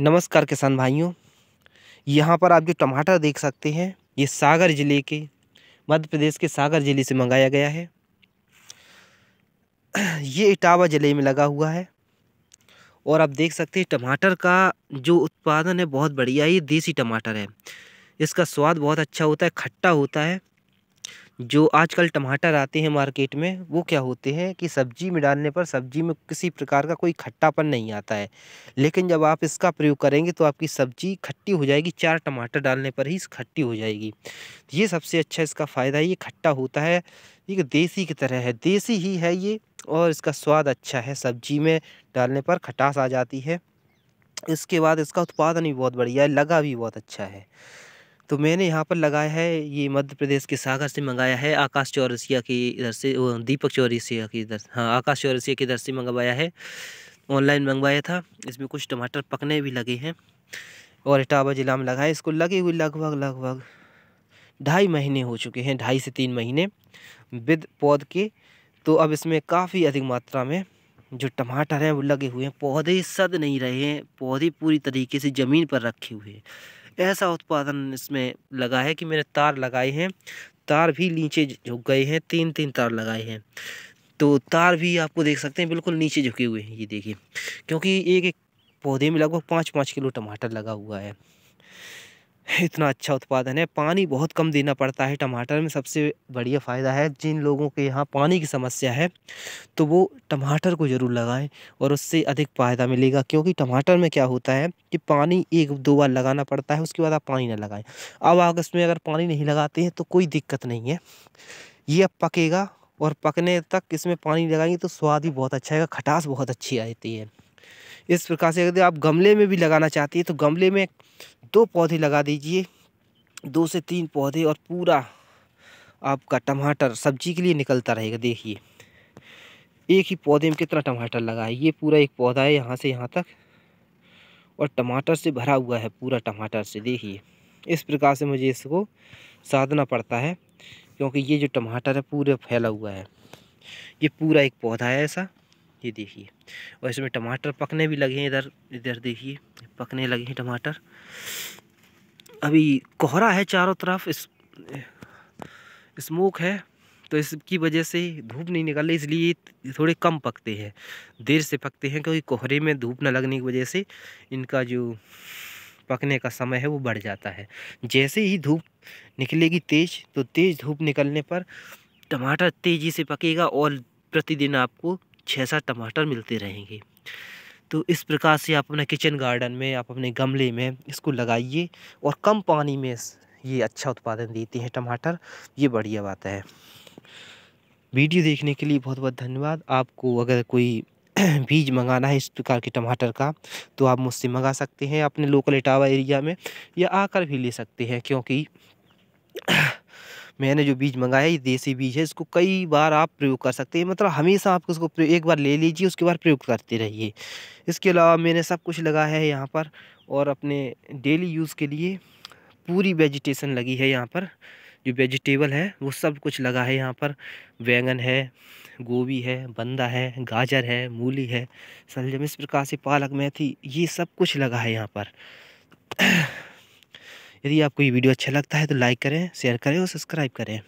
नमस्कार किसान भाइयों यहाँ पर आप जो टमाटर देख सकते हैं ये सागर ज़िले के मध्य प्रदेश के सागर ज़िले से मंगाया गया है ये इटावा ज़िले में लगा हुआ है और आप देख सकते हैं टमाटर का जो उत्पादन है बहुत बढ़िया है ये देसी टमाटर है इसका स्वाद बहुत अच्छा होता है खट्टा होता है जो आजकल टमाटर आते हैं मार्केट में वो क्या होते हैं कि सब्ज़ी में डालने पर सब्ज़ी में किसी प्रकार का कोई खट्टापन नहीं आता है लेकिन जब आप इसका प्रयोग करेंगे तो आपकी सब्ज़ी खट्टी हो जाएगी चार टमाटर डालने पर ही खट्टी हो जाएगी ये सबसे अच्छा इसका फ़ायदा है ये खट्टा होता है ये देसी की तरह है देसी ही है ये और इसका स्वाद अच्छा है सब्ज़ी में डालने पर खटास आ जाती है इसके बाद इसका उत्पादन भी बहुत बढ़िया है लगा भी बहुत अच्छा है तो मैंने यहाँ पर लगाया है ये मध्य प्रदेश के सागर से मंगाया है आकाश चौरसिया की इधर से वो दीपक चौरसिया की इधर हाँ आकाश चौरसिया की इधर से मंगवाया है ऑनलाइन मंगवाया था इसमें कुछ टमाटर पकने भी लगे हैं और इटावा ज़िला में लगाए इसको लगे हुए लगभग लगभग ढाई महीने हो चुके हैं ढाई से तीन महीने विद पौध के तो अब इसमें काफ़ी अधिक मात्रा में जो टमाटर हैं वो लगे हुए हैं पौधे सद नहीं रहे हैं पौधे पूरी तरीके से ज़मीन पर रखे हुए हैं ऐसा उत्पादन इसमें लगा है कि मैंने तार लगाए हैं तार भी नीचे झुक गए हैं तीन तीन तार लगाए हैं तो तार भी आपको देख सकते हैं बिल्कुल नीचे झुके हुए हैं ये देखिए क्योंकि एक एक पौधे में लगभग पाँच पाँच किलो टमाटर लगा हुआ है इतना अच्छा उत्पादन है पानी बहुत कम देना पड़ता है टमाटर में सबसे बढ़िया फ़ायदा है जिन लोगों के यहाँ पानी की समस्या है तो वो टमाटर को ज़रूर लगाएं और उससे अधिक फ़ायदा मिलेगा क्योंकि टमाटर में क्या होता है कि पानी एक दो बार लगाना पड़ता है उसके बाद आप पानी ना लगाएं अब अगस्त में अगर पानी नहीं लगाते हैं तो कोई दिक्कत नहीं है ये अब पकेगा और पकने तक इसमें पानी लगाएंगे तो स्वाद ही बहुत अच्छा आएगा खटास बहुत अच्छी आती है इस प्रकार से अगर आप गमले में भी लगाना चाहती है तो गमले में दो पौधे लगा दीजिए दो से तीन पौधे और पूरा आपका टमाटर सब्जी के लिए निकलता रहेगा देखिए एक ही पौधे में कितना टमाटर लगा है ये पूरा एक पौधा है यहाँ से यहाँ तक और टमाटर से भरा हुआ है पूरा टमाटर से देखिए इस प्रकार से मुझे इसको साधना पड़ता है क्योंकि ये जो टमाटर है पूरा फैला हुआ है ये पूरा एक पौधा है ऐसा ये देखिए और इसमें टमाटर पकने भी लगे हैं इधर इधर देखिए पकने लगे हैं टमाटर अभी कोहरा है चारों तरफ इस स्मोक है तो इसकी वजह से धूप नहीं निकल रही इसलिए थोड़े कम पकते हैं देर से पकते हैं क्योंकि कोहरे में धूप न लगने की वजह से इनका जो पकने का समय है वो बढ़ जाता है जैसे ही धूप निकलेगी तेज़ तो तेज़ धूप निकलने पर टमाटर तेज़ी से पकेगा और प्रतिदिन आपको छः सात टमाटर मिलते रहेंगे तो इस प्रकार से आप अपने किचन गार्डन में आप अपने गमले में इसको लगाइए और कम पानी में ये अच्छा उत्पादन देते हैं टमाटर ये बढ़िया बात है वीडियो देखने के लिए बहुत बहुत धन्यवाद आपको अगर कोई बीज मंगाना है इस प्रकार के टमाटर का तो आप मुझसे मंगा सकते हैं अपने लोकल इटावा एरिया में या आकर भी ले सकते हैं क्योंकि मैंने जो बीज मंगाया ये देसी बीज है इसको कई बार आप प्रयोग कर सकते हैं मतलब हमेशा आप उसको एक बार ले लीजिए उसके बाद प्रयोग करते रहिए इसके अलावा मैंने सब कुछ लगा है यहाँ पर और अपने डेली यूज़ के लिए पूरी वेजिटेशन लगी है यहाँ पर जो वेजिटेबल है वो सब कुछ लगा है यहाँ पर बैंगन है गोभी है बंदा है गाजर है मूली है सलजम इस प्रकार से पालक मेथी ये सब कुछ लगा है यहाँ पर यदि आपको ये वीडियो अच्छा लगता है तो लाइक करें शेयर करें और सब्सक्राइब करें